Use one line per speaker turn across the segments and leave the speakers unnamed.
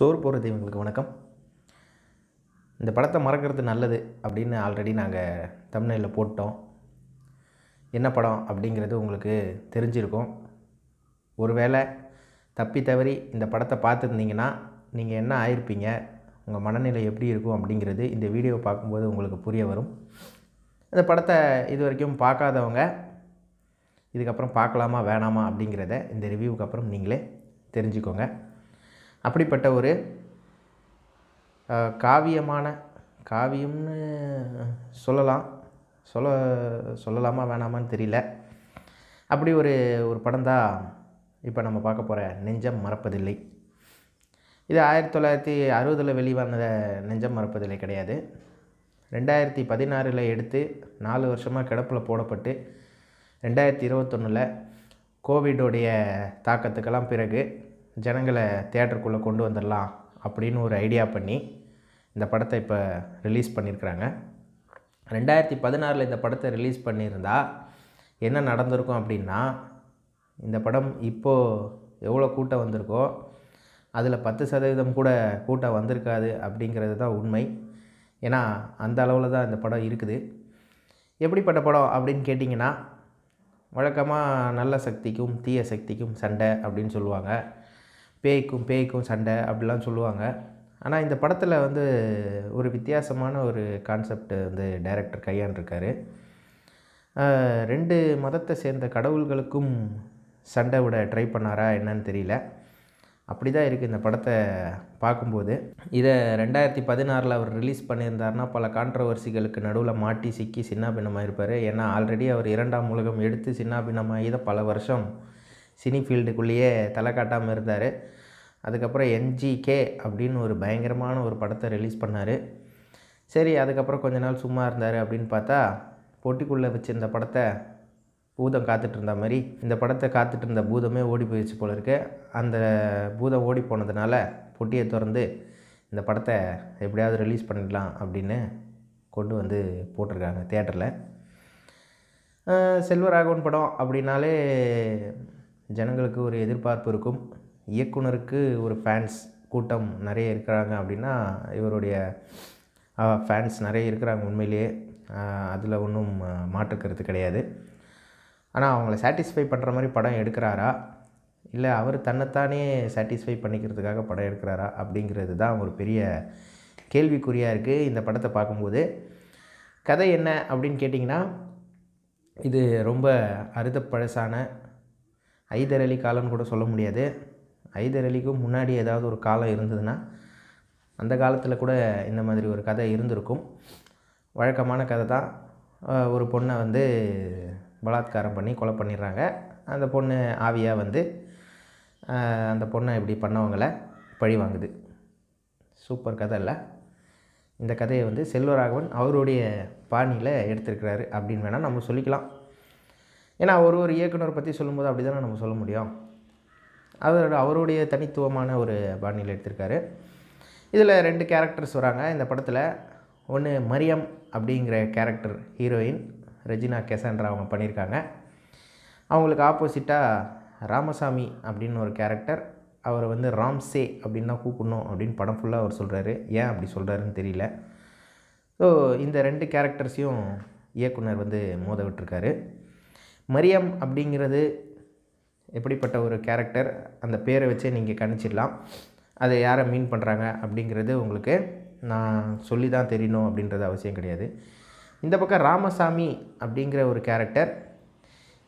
சோறு போகிற தெய்வங்களுக்கு வணக்கம் இந்த படத்தை மறக்கிறது நல்லது அப்படின்னு ஆல்ரெடி நாங்கள் தமிழ்நிலையில் போட்டோம் என்ன படம் அப்படிங்கிறது உங்களுக்கு தெரிஞ்சிருக்கும் ஒருவேளை தப்பி தவறி இந்த படத்தை பார்த்துருந்தீங்கன்னா நீங்கள் என்ன ஆயிருப்பீங்க உங்கள் மனநிலை எப்படி இருக்கும் அப்படிங்கிறது இந்த வீடியோவை பார்க்கும்போது உங்களுக்கு புரிய வரும் இந்த படத்தை இது வரைக்கும் பார்க்காதவங்க இதுக்கப்புறம் பார்க்கலாமா வேணாமா அப்படிங்கிறத இந்த ரிவ்யூவுக்கு அப்புறம் நீங்களே தெரிஞ்சுக்கோங்க அப்படிப்பட்ட ஒரு காவியமான காவியம்னு சொல்லலாம் சொல்ல சொல்லலாமா வேணாமான்னு தெரியல அப்படி ஒரு ஒரு படம் தான் இப்போ நம்ம பார்க்க போகிற நெஞ்சம் மறப்பதில்லை இது ஆயிரத்தி தொள்ளாயிரத்தி அறுபதில் வெளிவந்த நெஞ்சம் மறப்பதில்லை கிடையாது ரெண்டாயிரத்தி பதினாறில் எடுத்து நாலு வருஷமாக கிடப்பில் போடப்பட்டு ரெண்டாயிரத்தி இருபத்தொன்னில் கோவிடோடைய தாக்கத்துக்கெல்லாம் பிறகு ஜனங்களை தேட்டருக்குள்ளே கொண்டு வந்துடலாம் அப்படின்னு ஒரு ஐடியா பண்ணி இந்த படத்தை இப்போ ரிலீஸ் பண்ணியிருக்கிறாங்க ரெண்டாயிரத்தி பதினாறில் இந்த படத்தை ரிலீஸ் பண்ணியிருந்தால் என்ன நடந்திருக்கும் அப்படின்னா இந்த படம் இப்போது எவ்வளோ கூட்டம் வந்திருக்கோ அதில் பத்து சதவீதம் கூட கூட்டம் வந்திருக்காது அப்படிங்கிறது தான் உண்மை ஏன்னா அந்த அளவில் தான் இந்த படம் இருக்குது எப்படிப்பட்ட படம் அப்படின்னு கேட்டிங்கன்னா வழக்கமாக நல்ல சக்திக்கும் தீய சக்திக்கும் சண்டை அப்படின்னு சொல்லுவாங்க பேய்க்கும் பேய்க்கும் சண்டை அப்படிலாம் சொல்லுவாங்க ஆனால் இந்த படத்தில் வந்து ஒரு வித்தியாசமான ஒரு கான்செப்ட் வந்து டைரக்டர் கையாண்டிருக்காரு ரெண்டு மதத்தை சேர்ந்த கடவுள்களுக்கும் சண்டை விட ட்ரை பண்ணாரா என்னன்னு தெரியல அப்படி தான் இருக்குது இந்த படத்தை பார்க்கும்போது இதை ரெண்டாயிரத்தி பதினாறில் அவர் ரிலீஸ் பண்ணியிருந்தார்னா பல கான்ட்ரவர்சிகளுக்கு நடுவில் மாட்டி சிக்கி சின்னாபின்னமாக இருப்பார் ஏன்னா ஆல்ரெடி அவர் இரண்டாம் உலகம் எடுத்து சின்னாபின்னமாகி தான் பல வருஷம் சினி ஃபீல்டுக்குள்ளேயே தலை காட்டாமல் இருந்தார் அதுக்கப்புறம் என்ஜிகே அப்படின்னு ஒரு பயங்கரமான ஒரு படத்தை ரிலீஸ் பண்ணார் சரி அதுக்கப்புறம் கொஞ்ச நாள் சும்மா இருந்தார் அப்படின்னு பார்த்தா பொட்டிக்குள்ளே வச்சுருந்த படத்தை பூதம் காத்துட்டு இருந்த மாதிரி இந்த படத்தை காத்துட்டு இருந்த பூதமே ஓடி போயிடுச்சு போல இருக்கு அந்த பூதம் ஓடி போனதுனால பொட்டியை திறந்து இந்த படத்தை எப்படியாவது ரிலீஸ் பண்ணிடலாம் அப்படின்னு கொண்டு வந்து போட்டிருக்காங்க தேட்டரில் செல்வராகவன் படம் அப்படின்னாலே ஜனங்களுக்கு ஒரு எதிர்பார்ப்பு இருக்கும் இயக்குனருக்கு ஒரு ஃபேன்ஸ் கூட்டம் நிறைய இருக்கிறாங்க அப்படின்னா இவருடைய ஃபேன்ஸ் நிறைய இருக்கிறாங்க உண்மையிலேயே அதில் ஒன்றும் மாற்றுக்கிறது கிடையாது ஆனால் அவங்கள சாட்டிஸ்ஃபை பண்ணுற மாதிரி படம் எடுக்கிறாரா இல்லை அவர் தன்னைத்தானே சாட்டிஸ்ஃபை பண்ணிக்கிறதுக்காக படம் எடுக்கிறாரா அப்படிங்கிறது தான் ஒரு பெரிய கேள்விக்குறியாக இருக்குது இந்த படத்தை பார்க்கும்போது கதை என்ன அப்படின்னு கேட்டிங்கன்னா இது ரொம்ப அறுத பழசான ஐதர் அலி காலம்னு கூட சொல்ல முடியாது ஐதர் அலிக்கும் முன்னாடி ஏதாவது ஒரு காலம் இருந்ததுன்னா அந்த காலத்தில் கூட இந்த மாதிரி ஒரு கதை இருந்திருக்கும் வழக்கமான கதை தான் ஒரு பொண்ணை வந்து பலாத்காரம் பண்ணி கொலை பண்ணிடுறாங்க அந்த பொண்ணு ஆவியாக வந்து அந்த பொண்ணை இப்படி பண்ணவங்களை பழி வாங்குது சூப்பர் கதை இல்லை இந்த கதையை வந்து செல்வராகவன் அவருடைய பாணியில் எடுத்திருக்கிறாரு அப்படின்னு வேணால் நம்ம சொல்லிக்கலாம் ஏன்னா ஒரு ஒரு இயக்குனர் பற்றி சொல்லும்போது அப்படி தானே நம்ம சொல்ல முடியும் அவரோட அவருடைய தனித்துவமான ஒரு பாணியில் எடுத்திருக்காரு இதில் ரெண்டு கேரக்டர்ஸ் வராங்க இந்த படத்தில் ஒன்று மரியம் அப்படிங்கிற கேரக்டர் ஹீரோயின் ரெஜினா கெசன்ரா அவங்க பண்ணியிருக்காங்க அவங்களுக்கு ஆப்போசிட்டாக ராமசாமி அப்படின்னு ஒரு கேரக்டர் அவரை வந்து ராம்சே அப்படின்னு தான் கூப்பிடணும் அப்படின்னு படம் ஃபுல்லாக அவர் சொல்கிறாரு ஏன் அப்படி சொல்கிறாருன்னு தெரியல ஸோ இந்த ரெண்டு கேரக்டர்ஸையும் இயக்குனர் வந்து மோத விட்டுருக்காரு மரியம் அப்படிங்கிறது எப்படிப்பட்ட ஒரு கேரக்டர் அந்த பேரை வச்சே நீங்கள் கணிச்சிடலாம் அதை யாரை மீன் பண்ணுறாங்க அப்படிங்கிறது உங்களுக்கு நான் சொல்லி தான் தெரியணும் அப்படின்றது அவசியம் கிடையாது இந்த பக்கம் ராமசாமி அப்படிங்கிற ஒரு கேரக்டர்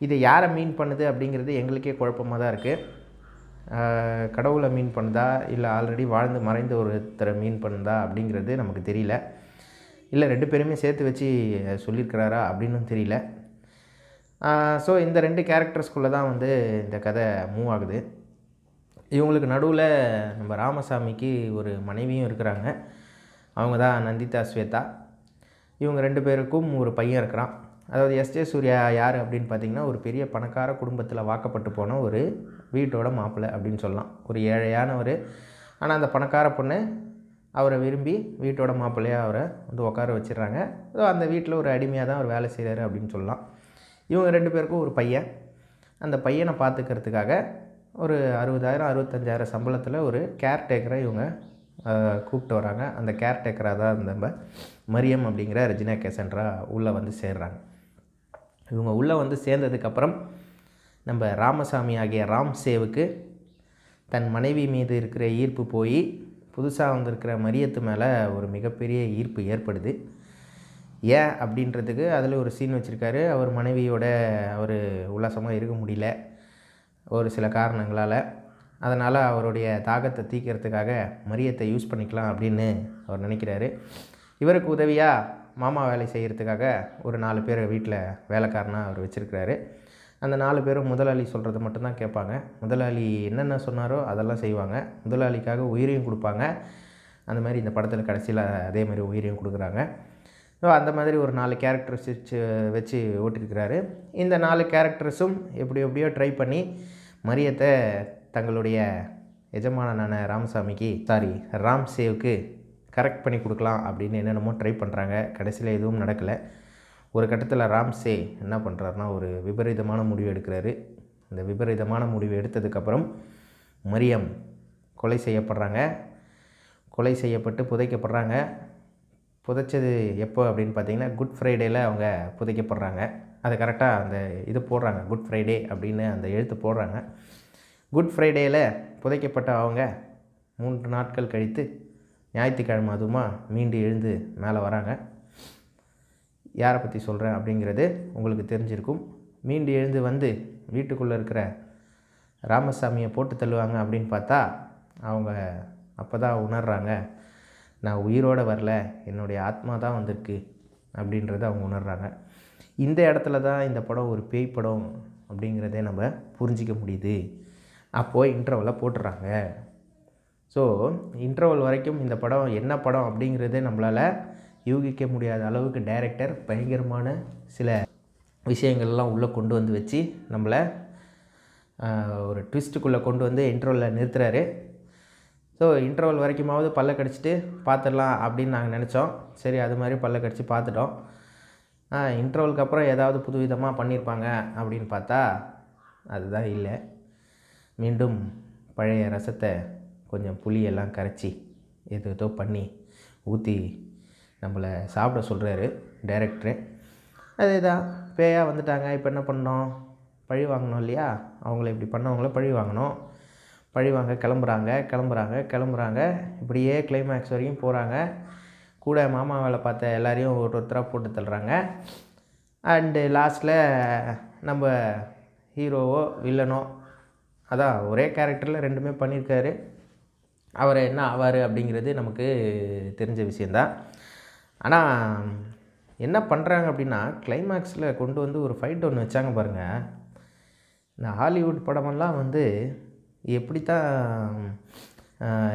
இதை யாரை மீன் பண்ணுது அப்படிங்கிறது எங்களுக்கே குழப்பமாக தான் இருக்குது கடவுளை மீன் பண்ணுதா இல்லை ஆல்ரெடி வாழ்ந்து மறைந்த ஒருத்தரை மீன் பண்ணுதா அப்படிங்கிறது நமக்கு தெரியல இல்லை ரெண்டு பேருமே சேர்த்து வச்சு சொல்லியிருக்கிறாரா அப்படின்னு தெரியல ஸோ இந்த ரெண்டு கேரக்டர்ஸ்குள்ளே தான் வந்து இந்த கதை மூவ் ஆகுது இவங்களுக்கு நடுவில் நம்ம ராமசாமிக்கு ஒரு மனைவியும் இருக்கிறாங்க அவங்க தான் நந்திதா ஸ்வேதா இவங்க ரெண்டு பேருக்கும் ஒரு பையன் இருக்கிறான் அதாவது எஸ்ஜே சூர்யா யார் அப்படின்னு பார்த்தீங்கன்னா ஒரு பெரிய பணக்கார குடும்பத்தில் வாக்கப்பட்டு போன ஒரு வீட்டோட மாப்பிள்ளை அப்படின்னு சொல்லலாம் ஒரு ஏழையானவர் ஆனால் அந்த பணக்கார பொண்ணு அவரை விரும்பி வீட்டோட மாப்பிள்ளையாக அவரை வந்து உட்கார வச்சிடுறாங்க ஸோ அந்த வீட்டில் ஒரு அடிமையாக தான் அவர் வேலை செய்கிறாரு அப்படின்னு சொல்லலாம் இவங்க ரெண்டு பேருக்கும் ஒரு பையன் அந்த பையனை பார்த்துக்கிறதுக்காக ஒரு அறுபதாயிரம் அறுபத்தஞ்சாயிரம் சம்பளத்தில் ஒரு கேர்டேக்கரை இவங்க கூப்பிட்டு வராங்க அந்த கேர்டேக்கராக தான் நம்ம மரியம் அப்படிங்கிற ரெஜினா கேசன்ரா உள்ளே வந்து சேர்றாங்க இவங்க உள்ளே வந்து சேர்ந்ததுக்கப்புறம் நம்ம ராமசாமி ஆகிய ராம் சேவுக்கு தன் மனைவி மீது இருக்கிற ஈர்ப்பு போய் புதுசாக வந்திருக்கிற மரியத்து மேலே ஒரு மிகப்பெரிய ஈர்ப்பு ஏற்படுது ஏன் அப்படின்றதுக்கு அதில் ஒரு சீன் வச்சுருக்காரு அவர் மனைவியோட அவர் உல்லாசமாக இருக்க முடியல ஒரு சில காரணங்களால் அதனால் அவருடைய தாகத்தை தீக்கிறதுக்காக மரியத்தை யூஸ் பண்ணிக்கலாம் அப்படின்னு அவர் நினைக்கிறாரு இவருக்கு உதவியாக மாமா வேலை செய்கிறதுக்காக ஒரு நாலு பேர் வீட்டில் வேலைக்காரனாக அவர் வச்சுருக்கிறாரு அந்த நாலு பேரும் முதலாளி சொல்கிறது மட்டும்தான் கேட்பாங்க முதலாளி என்னென்ன சொன்னாரோ அதெல்லாம் செய்வாங்க முதலாளிக்காக உயிரையும் கொடுப்பாங்க அந்த மாதிரி இந்த படத்தில் கடைசியில் அதே மாதிரி உயிரையும் கொடுக்குறாங்க ஸோ அந்த மாதிரி ஒரு நாலு கேரக்டர்ஸ் வச்சு வச்சு ஓட்டிருக்கிறாரு இந்த நாலு கேரக்டர்ஸும் எப்படி எப்படியோ ட்ரை பண்ணி மரியத்தை தங்களுடைய எஜமானனான ராமசாமிக்கு சாரி ராம் சேவுக்கு கரெக்ட் பண்ணி கொடுக்கலாம் அப்படின்னு என்னென்னமோ ட்ரை பண்ணுறாங்க கடைசியில் எதுவும் நடக்கலை ஒரு கட்டத்தில் ராம்சே என்ன பண்ணுறாருனா ஒரு விபரீதமான முடிவு எடுக்கிறாரு இந்த விபரீதமான முடிவு எடுத்ததுக்கப்புறம் மரியம் கொலை செய்யப்படுறாங்க கொலை செய்யப்பட்டு புதைக்கப்படுறாங்க புதைச்சது எப்போ அப்படின்னு பார்த்தீங்கன்னா குட் ஃப்ரைடேயில் அவங்க புதைக்கப்படுறாங்க அதை கரெக்டாக அந்த இது போடுறாங்க குட் ஃப்ரைடே அப்படின்னு அந்த எழுத்து போடுறாங்க குட் ஃப்ரைடேயில் புதைக்கப்பட்ட அவங்க மூன்று நாட்கள் கழித்து ஞாயிற்றுக்கிழமை அதுவுமா மீண்டு எழுந்து மேலே வராங்க யாரை பற்றி சொல்கிறேன் அப்படிங்கிறது உங்களுக்கு தெரிஞ்சிருக்கும் மீண்டு எழுந்து வந்து வீட்டுக்குள்ளே இருக்கிற ராமசாமியை போட்டு தள்ளுவாங்க அப்படின்னு பார்த்தா அவங்க அப்போ தான் உணர்றாங்க நான் உயிரோடு வரல என்னுடைய ஆத்மா தான் வந்திருக்கு அப்படின்றத அவங்க உணர்கிறாங்க இந்த இடத்துல தான் இந்த படம் ஒரு பேய் படம் அப்படிங்கிறதே நம்ம புரிஞ்சிக்க முடியுது அப்போது இன்டர்வலை போட்டுறாங்க ஸோ இன்டர்வல் வரைக்கும் இந்த படம் என்ன படம் அப்படிங்கிறதே நம்மளால் யூகிக்க முடியாத அளவுக்கு டைரக்டர் பயங்கரமான சில விஷயங்கள்லாம் உள்ளே கொண்டு வந்து வச்சு நம்மளை ஒரு ட்விஸ்ட்டுக்குள்ளே கொண்டு வந்து இன்டர்வலில் நிறுத்துகிறாரு ஸோ இன்டர்வல் வரைக்குமாவது பல்ல கடிச்சிட்டு பார்த்துடலாம் அப்படின்னு நாங்கள் நினச்சோம் சரி அது மாதிரி பல்ல கடிச்சு பார்த்துட்டோம் இன்டர்வலுக்கு அப்புறம் ஏதாவது புதுவிதமாக பண்ணியிருப்பாங்க அப்படின்னு பார்த்தா அதுதான் இல்லை மீண்டும் பழைய ரசத்தை கொஞ்சம் புளியெல்லாம் கரைச்சி எது ஏதோ பண்ணி ஊற்றி நம்மளை சாப்பிட சொல்கிறாரு டைரக்டரு அதே தான் பேயாக வந்துட்டாங்க இப்போ என்ன பண்ணோம் பழி வாங்கினோம் இல்லையா அவங்கள இப்படி பண்ணவங்கள பழி வாங்கினோம் பழிவாங்க கிளம்புறாங்க கிளம்புறாங்க கிளம்புறாங்க இப்படியே கிளைமேக்ஸ் வரைக்கும் போகிறாங்க கூட மாமா வேலை பார்த்த எல்லாரையும் ஒரு ஒருத்தராக போட்டு தள்ளுறாங்க அண்டு லாஸ்ட்டில் நம்ம ஹீரோவோ வில்லனோ அதான் ஒரே கேரக்டரில் ரெண்டுமே பண்ணியிருக்காரு அவர் என்ன ஆவார் அப்படிங்கிறது நமக்கு தெரிஞ்ச விஷயந்தான் ஆனால் என்ன பண்ணுறாங்க அப்படின்னா கிளைமேக்ஸில் கொண்டு வந்து ஒரு ஃபைட் ஒன்று வச்சாங்க பாருங்கள் இந்த ஹாலிவுட் படமெல்லாம் வந்து எப்படி தான்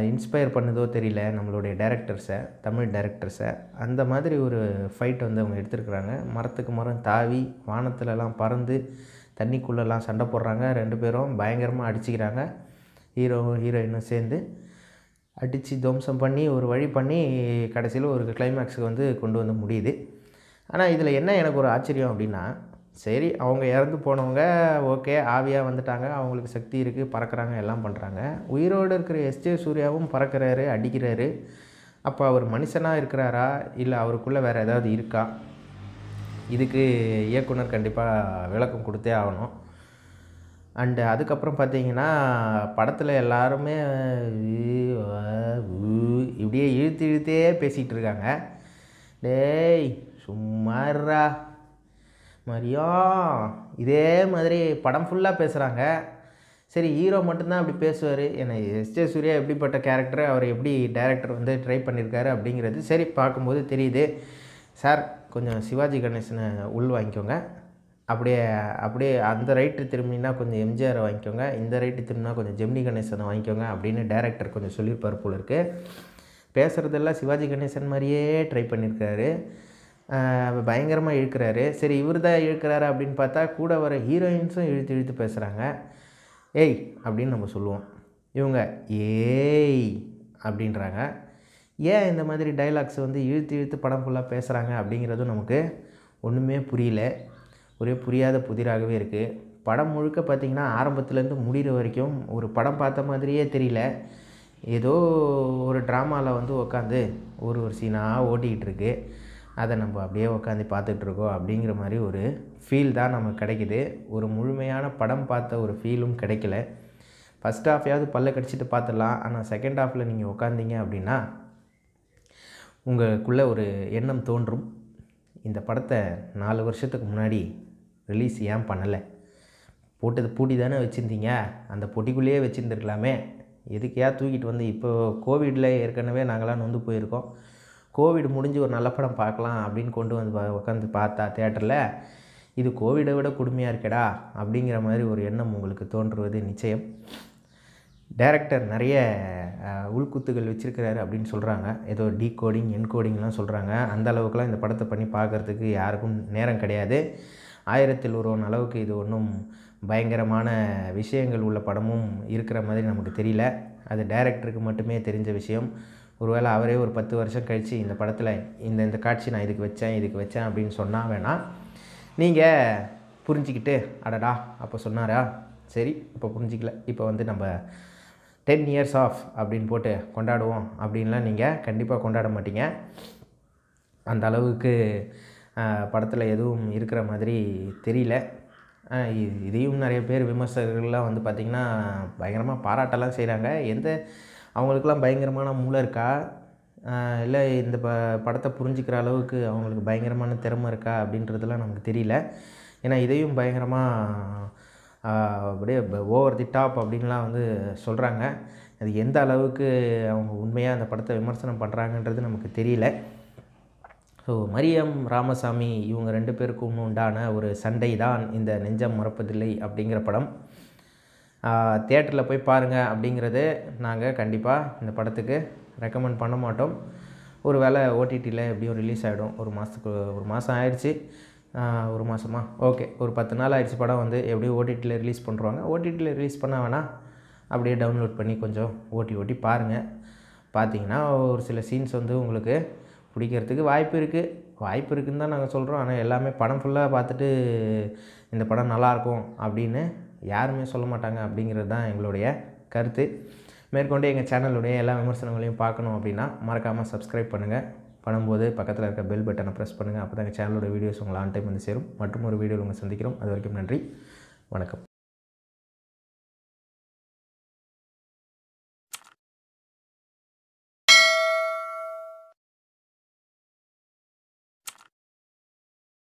இன்ஸ்பயர் பண்ணுதோ தெரியல நம்மளுடைய டேரக்டர்ஸை தமிழ் டேரக்டர்ஸை அந்த மாதிரி ஒரு ஃபைட் வந்து அவங்க எடுத்திருக்கிறாங்க மரத்துக்கு மரம் தாவி வானத்துலலாம் பறந்து தண்ணிக்குள்ளெல்லாம் சண்டை போடுறாங்க ரெண்டு பேரும் பயங்கரமாக அடிச்சுக்கிறாங்க ஹீரோவும் ஹீரோயினும் சேர்ந்து அடித்து துவம்சம் பண்ணி ஒரு வழி பண்ணி கடைசியில் ஒரு கிளைமேக்ஸுக்கு வந்து கொண்டு வந்து முடியுது ஆனால் இதில் என்ன எனக்கு ஒரு ஆச்சரியம் அப்படின்னா சரி அவங்க இறந்து போனவங்க ஓகே ஆவியாக வந்துட்டாங்க அவங்களுக்கு சக்தி இருக்குது பறக்கிறாங்க எல்லாம் பண்ணுறாங்க உயிரோடு இருக்கிற எஸ்ஜே சூர்யாவும் பறக்கிறாரு அடிக்கிறாரு அப்போ அவர் மனுஷனாக இருக்கிறாரா இல்லை அவருக்குள்ளே வேறு ஏதாவது இருக்கா இதுக்கு இயக்குனர் கண்டிப்பாக விளக்கம் கொடுத்தே ஆகணும் அண்டு அதுக்கப்புறம் பார்த்தீங்கன்னா படத்தில் எல்லாருமே இப்படியே இழுத்து இழுத்தே பேசிகிட்டு இருக்காங்க டேய் சும்மாரா மாதிரியா இதே மாதிரி படம் ஃபுல்லாக பேசுகிறாங்க சரி ஹீரோ மட்டும்தான் அப்படி பேசுவார் என்ன எஸ் ஜே சூர்யா எப்படிப்பட்ட கேரக்டர் அவர் எப்படி டேரக்டர் வந்து ட்ரை பண்ணியிருக்காரு அப்படிங்கிறது சரி பார்க்கும்போது தெரியுது சார் கொஞ்சம் சிவாஜி கணேசனை உள் வாங்கிக்கோங்க அப்படியே அப்படியே அந்த ரைட்டு திரும்பினா கொஞ்சம் எம்ஜிஆரை வாங்கிக்கோங்க இந்த ரைட்டு திரும்பினா கொஞ்சம் ஜெமினி கணேசனை வாங்கிக்கோங்க அப்படின்னு டேரக்டர் கொஞ்சம் சொல்லியிருப்பார் போல இருக்குது பேசுகிறதெல்லாம் சிவாஜி கணேசன் மாதிரியே ட்ரை பண்ணியிருக்காரு பயங்கரமாக இழுக்கிறாரு சரி இவர் தான் இழுக்கிறாரு அப்படின்னு பார்த்தா கூட வர ஹீரோயின்ஸும் இழுத்து இழுத்து பேசுகிறாங்க ஏய் அப்படின்னு நம்ம சொல்லுவோம் இவங்க ஏய் அப்படின்றாங்க ஏன் இந்த மாதிரி டைலாக்ஸ் வந்து இழுத்து இழுத்து படம் ஃபுல்லாக பேசுகிறாங்க அப்படிங்கிறதும் நமக்கு ஒன்றுமே புரியல ஒரே புரியாத புதிராகவே இருக்குது படம் முழுக்க பார்த்திங்கன்னா ஆரம்பத்துலேருந்து முடிகிற வரைக்கும் ஒரு படம் பார்த்த மாதிரியே தெரியல ஏதோ ஒரு ட்ராமாவில் வந்து உக்காந்து ஒரு ஒரு சீனாக ஓட்டிக்கிட்டு இருக்குது அதை நம்ம அப்படியே உட்காந்து பார்த்துட்டு இருக்கோம் அப்படிங்கிற மாதிரி ஒரு ஃபீல் தான் நமக்கு கிடைக்கிது ஒரு முழுமையான படம் பார்த்த ஒரு ஃபீலும் கிடைக்கல ஃபஸ்ட் ஹாஃபையாவது பல்ல கடிச்சிட்டு பார்த்துடலாம் ஆனால் செகண்ட் ஹாஃபில் நீங்கள் உட்காந்தீங்க அப்படின்னா உங்களுக்குள்ளே ஒரு எண்ணம் தோன்றும் இந்த படத்தை நாலு வருஷத்துக்கு முன்னாடி ரிலீஸ் ஏன் பண்ணலை போட்டது பூட்டி தானே வச்சுருந்தீங்க அந்த பொட்டிக்குள்ளேயே வச்சுருந்துருக்கலாமே எதுக்கையா தூக்கிட்டு வந்து இப்போ கோவிடில் ஏற்கனவே நாங்களாம் நொந்து போயிருக்கோம் கோவிட் முடிஞ்சு ஒரு நல்ல படம் பார்க்கலாம் அப்படின்னு கொண்டு வந்து உட்காந்து பார்த்தா தேட்டரில் இது கோவிடை விட கொடுமையாக இருக்கடா அப்படிங்கிற மாதிரி ஒரு எண்ணம் உங்களுக்கு தோன்றுவது நிச்சயம் டேரக்டர் நிறைய உள்குத்துகள் வச்சுருக்கிறாரு அப்படின்னு சொல்கிறாங்க ஏதோ டீ கோடிங் என்கோடிங்லாம் சொல்கிறாங்க அந்த அளவுக்குலாம் இந்த படத்தை பண்ணி பார்க்குறதுக்கு யாருக்கும் நேரம் கிடையாது ஆயிரத்தில் ஒருவன் அளவுக்கு இது ஒன்றும் பயங்கரமான விஷயங்கள் உள்ள படமும் இருக்கிற மாதிரி நமக்கு தெரியல அது டேரக்டருக்கு மட்டுமே தெரிஞ்ச விஷயம் ஒருவேளை அவரே ஒரு பத்து வருஷம் கழித்து இந்த படத்தில் இந்த இந்த காட்சி நான் இதுக்கு வச்சேன் இதுக்கு வச்சேன் அப்படின்னு சொன்னால் வேணாம் நீங்கள் புரிஞ்சிக்கிட்டு அடடா அப்போ சொன்னாரா சரி இப்போ புரிஞ்சிக்கல இப்போ வந்து நம்ம டென் இயர்ஸ் ஆஃப் அப்படின்னு போட்டு கொண்டாடுவோம் அப்படின்லாம் நீங்கள் கண்டிப்பாக கொண்டாட மாட்டீங்க அந்த அளவுக்கு படத்தில் எதுவும் இருக்கிற மாதிரி தெரியல இதையும் நிறைய பேர் விமர்சகர்கள்லாம் வந்து பார்த்திங்கன்னா பயங்கரமாக பாராட்டெல்லாம் செய்கிறாங்க எந்த அவங்களுக்குலாம் பயங்கரமான மூளை இருக்கா இல்லை இந்த ப படத்தை புரிஞ்சுக்கிற அளவுக்கு அவங்களுக்கு பயங்கரமான திறமை இருக்கா அப்படின்றதுலாம் நமக்கு தெரியல ஏன்னா இதையும் பயங்கரமாக அப்படியே ஓவர் தி டாப் அப்படின்லாம் வந்து சொல்கிறாங்க அது எந்த அளவுக்கு அவங்க உண்மையாக அந்த படத்தை விமர்சனம் பண்ணுறாங்கன்றது நமக்கு தெரியல ஸோ மரியம் ராமசாமி இவங்க ரெண்டு பேருக்கும் உண்டான ஒரு சண்டை தான் இந்த நெஞ்சம் மறப்பதில்லை அப்படிங்கிற படம் தேட்டரில் போய் பாருங்கள் அப்படிங்கிறது நாங்கள் கண்டிப்பாக இந்த படத்துக்கு ரெக்கமெண்ட் பண்ண மாட்டோம் ஒரு வேளை ஓடிடியில் எப்படியும் ரிலீஸ் ஆகிடும் ஒரு மாதத்துக்கு ஒரு மாதம் ஆயிடுச்சு ஒரு மாதமாக ஓகே ஒரு பத்து நாள் ஆயிடுச்சு படம் வந்து எப்படியும் ஓடிடியில் ரிலீஸ் பண்ணுறாங்க ஓடிடியில் ரிலீஸ் பண்ண வேணால் அப்படியே டவுன்லோட் பண்ணி கொஞ்சம் ஓட்டி ஓட்டி பாருங்கள் பார்த்தீங்கன்னா ஒரு சில சீன்ஸ் வந்து உங்களுக்கு பிடிக்கிறதுக்கு வாய்ப்பு இருக்குது வாய்ப்பு இருக்குதுன்னு தான் நாங்கள் சொல்கிறோம் ஆனால் எல்லாமே படம் ஃபுல்லாக பார்த்துட்டு இந்த படம் நல்லாயிருக்கும் அப்படின்னு யாருமே சொல்ல மாட்டாங்க அப்படிங்கிறது தான் எங்களுடைய கருத்து மேற்கொண்டு எங்கள் சேனலுடைய எல்லா விமர்சனங்களையும் பார்க்கணும் அப்படின்னா மறக்காமல் சப்ஸ்கிரைப் பண்ணுங்கள் பண்ணும்போது பக்கத்தில் இருக்க பெல் பட்டனை ப்ரெஸ் பண்ணுங்கள் அப்போ தான் எங்கள் சேனலோட வீடியோஸ் உங்களை ஆன் டைம் வந்து சேரும் மற்றும் ஒரு வீடியோவில் உங்களை சந்திக்கிறோம் அது வரைக்கும் நன்றி வணக்கம்